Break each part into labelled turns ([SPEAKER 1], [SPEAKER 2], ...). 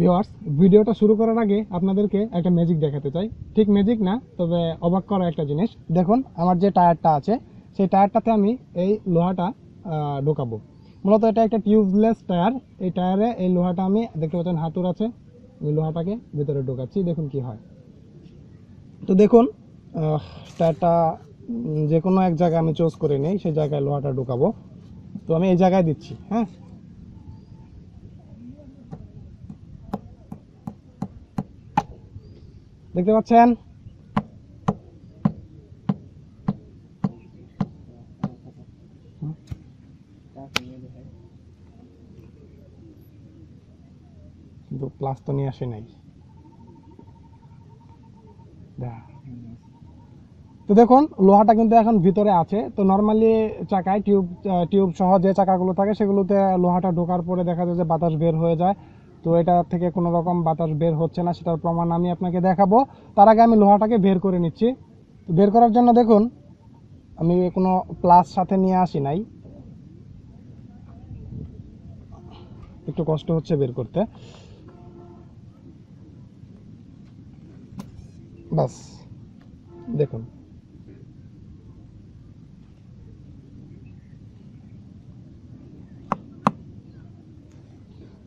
[SPEAKER 1] viewers ভিডিওটা শুরু করার আগে আপনাদেরকে একটা ম্যাজিক দেখাতে চাই ঠিক ম্যাজিক না তবে অবাক করা একটা জিনিস দেখুন আমার যে টায়ারটা আছে সেই টায়ারটাতে আমি এই লোহাটা ঢোকাবো মূলত এটা একটা টিউবলেস টায়ার এই টায়ারে এই লোহাটা আমি দেখতে পাচ্ছেন হাতুর আছে আমি লোহাটাকে ভিতরে ঢোকাচ্ছি দেখুন কি হয় তো দেখুন টায়ারটা যে কোনো এক জায়গায় আমি চুজ করে নিই সেই জায়গায় লোহাটা ঢোকাবো তো আমি এই জায়গায় দিচ্ছি হ্যাঁ দেখতে পাচ্ছেন কিন্তু প্লাস তো নিয়ে আসে নাই তো দেখুন লোহাটা কিন্তু এখন ভিতরে আছে তো নর্মালি চাকায় টিউব টিউব সহ যে চাকাগুলো থাকে সেগুলোতে লোহাটা ঢোকার পরে দেখা যায় যে বাতাস বের হয়ে যায় তো এটা থেকে কোনো রকম বাতাস বের হচ্ছে না সেটার প্রমাণ আমি আপনাকে দেখাবো তার আগে আমি লোহাটাকে বের করে নিচ্ছি তো বের করার জন্য দেখুন আমি কোনো প্লাস সাথে নিয়ে আসি নাই একটু কষ্ট হচ্ছে বের করতে বাস দেখুন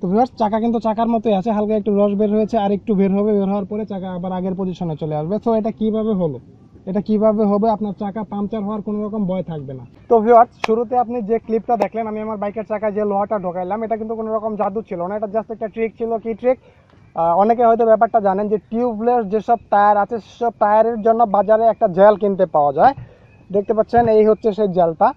[SPEAKER 1] তো ভিউয়ার্স চাকা কিন্তু চাকার মতোই আছে হালকা একটু রস বের হয়েছে আর একটু বের হবে বের হওয়ার পরে চাকা আবার আগের পজিশনে চলে আসবে তো এটা কিভাবে হলো এটা কিভাবে হবে আপনার চাকা পাংচার হওয়ার কোনো রকম ভয় থাকবে না তো ভিউয়ার্স শুরুতে আপনি যে ক্লিপটা দেখলেন আমি আমার বাইকের চাকায় যে লোহাটা ঢোকাইলাম এটা কিন্তু কোনো রকম জাদু ছিল না এটা জাস্ট একটা ট্রিক ছিল কি ট্রিক অনেকে হয়তো ব্যাপারটা জানেন যে টিউবলেস যেসব টায়ার আছে সেসব টায়ারের জন্য বাজারে একটা জেল কিনতে পাওয়া যায় দেখতে পাচ্ছেন এই হচ্ছে সেই জেলটা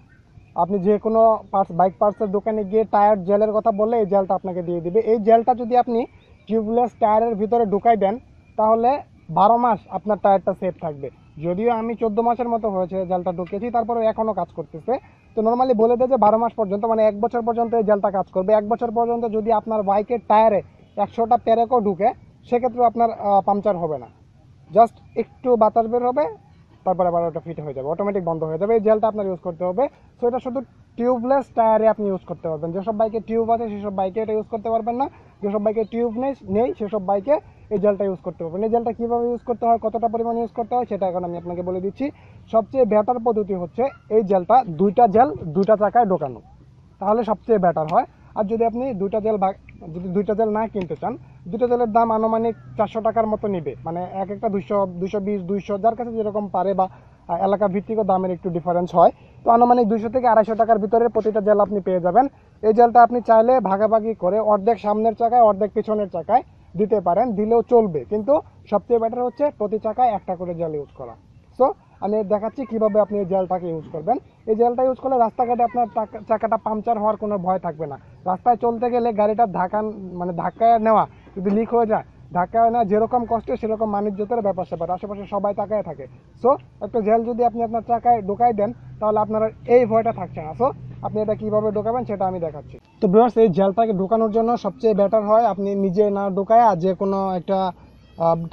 [SPEAKER 1] আপনি যে কোনো পার্টস বাইক পার্টসের দোকানে গিয়ে টায়ার জেলের কথা বললে এই জেলটা আপনাকে দিয়ে দিবে এই জেলটা যদি আপনি টিউবলেস টায়ারের ভিতরে ঢুকাই দেন তাহলে বারো মাস আপনার টায়ারটা সেফ থাকবে যদিও আমি চোদ্দো মাসের মতো হয়েছে জেলটা ঢুকেছি তারপরে এখনও কাজ করতেছে তো নর্মালি বলে দেয় যে বারো মাস পর্যন্ত মানে এক বছর পর্যন্ত এই জেলটা কাজ করবে এক বছর পর্যন্ত যদি আপনার বাইকের টায়ারে একশোটা প্যারেকও ঢুকে সেক্ষেত্রেও আপনার পাংচার হবে না জাস্ট একটু বাতাস বের হবে তারপরে আবার ওটা ফিট হয়ে যাবে অটোমেটিক বন্ধ হয়ে যাবে এই জেলটা আপনার ইউজ করতে হবে সো এটা শুধু টিউবলেস টায়ারে আপনি ইউজ করতে পারবেন যেসব বাইকে টিউব আছে সেসব বাইকে এটা ইউজ করতে পারবেন না যেসব বাইকে টিউব নেই নেই সেসব বাইকে এই জেলটা ইউজ করতে পারবেন এই জেলটা কীভাবে ইউজ করতে হয় কতটা পরিমাণ ইউজ করতে হয় সেটা এখন আমি আপনাকে বলে দিচ্ছি সবচেয়ে বেটার পদ্ধতি হচ্ছে এই জেলটা দুইটা জেল দুইটা চাকায় ঢোকানো তাহলে সবচেয়ে বেটার হয় আর যদি আপনি দুইটা জেল ভাগ যদি দুইটা জেল না কিনতে চান দুটো জেলের দাম আনুমানিক চারশো টাকার মতো নিবে মানে এক একটা দুশো দুশো বিশ দুইশো যার কাছে যেরকম পারে বা এলাকা ভিত্তিক দামের একটু ডিফারেন্স হয় তো আনুমানিক দুশো থেকে আড়াইশো টাকার ভিতরে প্রতিটা জেল আপনি পেয়ে যাবেন এই জেলটা আপনি চাইলে ভাগাভাগি করে অর্ধেক সামনের চাকায় অর্ধেক পিছনের চাকায় দিতে পারেন দিলেও চলবে কিন্তু সবচেয়ে বেটার হচ্ছে প্রতি চাকায় একটা করে জেল ইউজ করা সো আমি দেখাচ্ছি কীভাবে আপনি এই জেলটাকে ইউজ করবেন এই জেলটা ইউজ করলে রাস্তাঘাটে আপনার চাকাটা পাংচার হওয়ার কোনো ভয় থাকবে না রাস্তায় চলতে গেলে গাড়িটা ধাক্কা মানে ধাক্কায় নেওয়া যদি লিক হয়ে যায় ধাক্কা না যেরকম কষ্ট সেরকম জোতের ব্যাপার স্যাপার আশেপাশে সবাই তাকায় থাকে সো একটা জেল যদি আপনি আপনার চাকায় ঢোকাই দেন তাহলে আপনার এই ভয়টা থাকছে না সো আপনি এটা কীভাবে ঢোকাবেন সেটা আমি দেখাচ্ছি তো বিভার্স এই জেলটাকে ঢোকানোর জন্য সবচেয়ে বেটার হয় আপনি নিজে না ঢোকায় যে কোনো একটা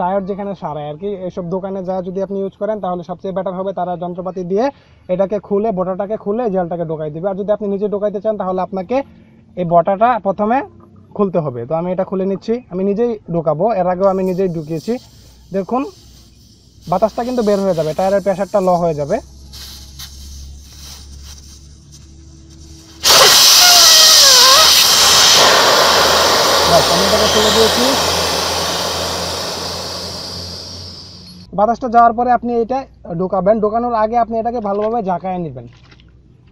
[SPEAKER 1] টায়ার যেখানে সারায় আর কি এসব দোকানে যা যদি আপনি ইউজ করেন তাহলে সবচেয়ে বেটার হবে তারা যন্ত্রপাতি দিয়ে এটাকে খুলে বটাটাকে খুলে জেলটাকে ঢোকাই দেবে আর যদি আপনি নিজে ঢোকাইতে চান তাহলে আপনাকে এই বটাটা প্রথমে খুলতে হবে তো আমি এটা খুলে নিচ্ছি আমি নিজেই ঢোকাবো এর আগেও আমি নিজেই ঢুকিয়েছি দেখুন বাতাসটা কিন্তু বের হয়ে যাবে টায়ারের প্রেশারটা ল হয়ে যাবে আমি এটাকে খুলে দিয়েছি বাতাসটা যাওয়ার পরে আপনি এটা ঢোকাবেন ঢোকানোর আগে আপনি এটাকে ভালোভাবে ঝাঁকায় নেবেন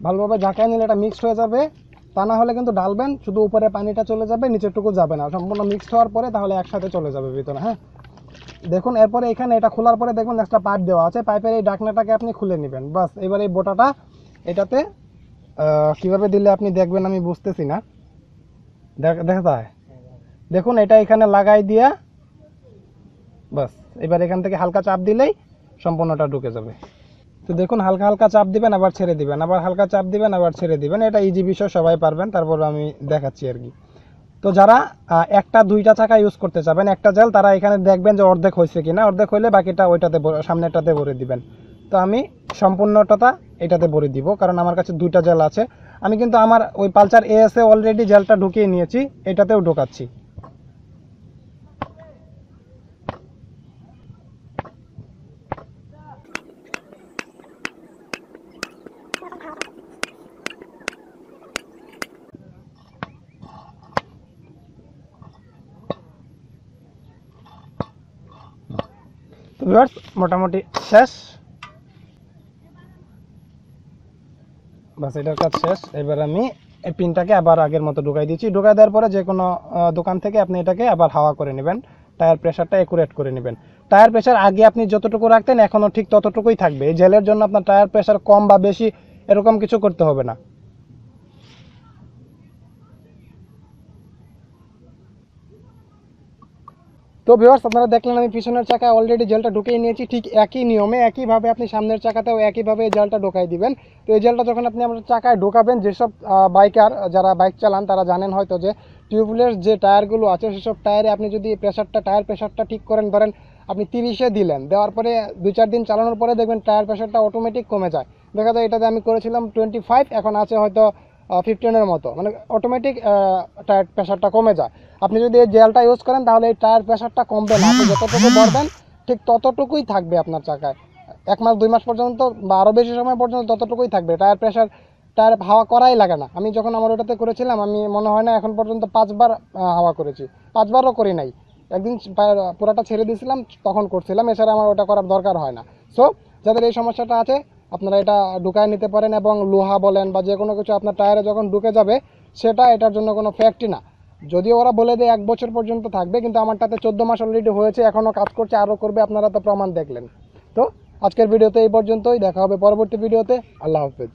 [SPEAKER 1] ভালোভাবে ঝাঁকায় নিলে এটা মিক্সড হয়ে যাবে তা না হলে কিন্তু ডালবেন শুধু উপরে পানিটা চলে যাবে নিচেরটুকু যাবে না সম্পূর্ণ মিক্সড হওয়ার পরে তাহলে একসাথে চলে যাবে ভিতরে হ্যাঁ দেখুন এরপরে এখানে এটা খোলার পরে দেখবেন একটা পাইপ দেওয়া আছে পাইপের এই ডাকনাটাকে আপনি খুলে নেবেন বাস এবার এই বোটাটা এটাতে কিভাবে দিলে আপনি দেখবেন আমি বুঝতেছি না দেখা যায় দেখুন এটা এখানে লাগাই দিয়া বাস এবার এখান থেকে হালকা চাপ দিলেই সম্পূর্ণটা ঢুকে যাবে তো দেখুন হালকা হালকা চাপ দিবেন আবার ছেড়ে দিবেন আবার হালকা চাপ দিবেন আবার ছেড়ে দিবেন এটা ইজি বিষয় সবাই পারবেন তারপর আমি দেখাচ্ছি আর কি তো যারা একটা দুইটা চাকা ইউজ করতে চাবেন একটা জেল তারা এখানে দেখবেন যে অর্ধেক হয়েছে কিনা অর্ধেক হইলে বাকিটা ওইটাতে সামনেরটাতে ভরে দিবেন তো আমি সম্পূর্ণটা এটাতে ভরে দিব কারণ আমার কাছে দুইটা জেল আছে আমি কিন্তু আমার ওই পালচার এএসে অলরেডি জেলটা ঢুকিয়ে নিয়েছি এটাতেও ঢোকাচ্ছি তো ভিউয়ার্স মোটামুটি শেষ বাস এটার কাজ শেষ এবার আমি এই পিনটাকে আবার আগের মতো ঢুকাই দিচ্ছি ঢুকাই দেওয়ার পরে যে কোনো দোকান থেকে আপনি এটাকে আবার হাওয়া করে নেবেন টায়ার প্রেশারটা একুরেট করে নেবেন টায়ার প্রেশার আগে আপনি যতটুকু রাখতেন এখনও ঠিক ততটুকুই থাকবে এই জেলের জন্য আপনার টায়ার প্রেশার কম বা বেশি এরকম কিছু করতে হবে না তো ভিওর্স আপনারা দেখলেন আমি পিছনের চাকায় অলরেডি জেলটা ঢুকিয়ে নিয়েছি ঠিক একই নিয়মে একইভাবে আপনি সামনের চাকাতেও একইভাবে এই জালটা ঢোকাই দিবেন তো এই জেলটা যখন আপনি আপনার চাকায় ঢোকাবেন যেসব বাইকার যারা বাইক চালান তারা জানেন হয়তো যে টিউবলেস যে টায়ারগুলো আছে সেসব টায়ারে আপনি যদি প্রেশারটা টায়ার প্রেশারটা ঠিক করেন ধরেন আপনি তিরিশে দিলেন দেওয়ার পরে দু চার দিন চালানোর পরে দেখবেন টায়ার প্রেশারটা অটোমেটিক কমে যায় দেখা যায় এটাতে আমি করেছিলাম টোয়েন্টি ফাইভ এখন আছে হয়তো ফিফটিনের মতো মানে অটোমেটিক টায়ার প্রেশারটা কমে যায় আপনি যদি এই জেলটা ইউজ করেন তাহলে এই টায়ার প্রেশারটা কমবে না আপনি যতটুকু বাড়বেন ঠিক ততটুকুই থাকবে আপনার চাকায় এক মাস দুই মাস পর্যন্ত বা আরও বেশি সময় পর্যন্ত ততটুকুই থাকবে টায়ার প্রেশার টায়ার হাওয়া করাই লাগে না আমি যখন আমার ওটাতে করেছিলাম আমি মনে হয় না এখন পর্যন্ত পাঁচবার হাওয়া করেছি পাঁচবারও করি নাই একদিন পুরাটা ছেড়ে দিয়েছিলাম তখন করছিলাম এছাড়া আমার ওটা করার দরকার হয় না সো যাদের এই সমস্যাটা আছে আপনারা এটা ঢুকায় নিতে পারেন এবং লোহা বলেন বা যে কোনো কিছু আপনার টায়ারে যখন ঢুকে যাবে সেটা এটার জন্য কোনো ফ্যাক্টই না যদিও ওরা বলে দেয় এক বছর পর্যন্ত থাকবে কিন্তু আমারটাতে চোদ্দ মাস অলরেডি হয়েছে এখনও কাজ করছে আরও করবে আপনারা তো প্রমাণ দেখলেন তো আজকের ভিডিওতে এই পর্যন্তই দেখা হবে পরবর্তী ভিডিওতে আল্লাহ হাফেজ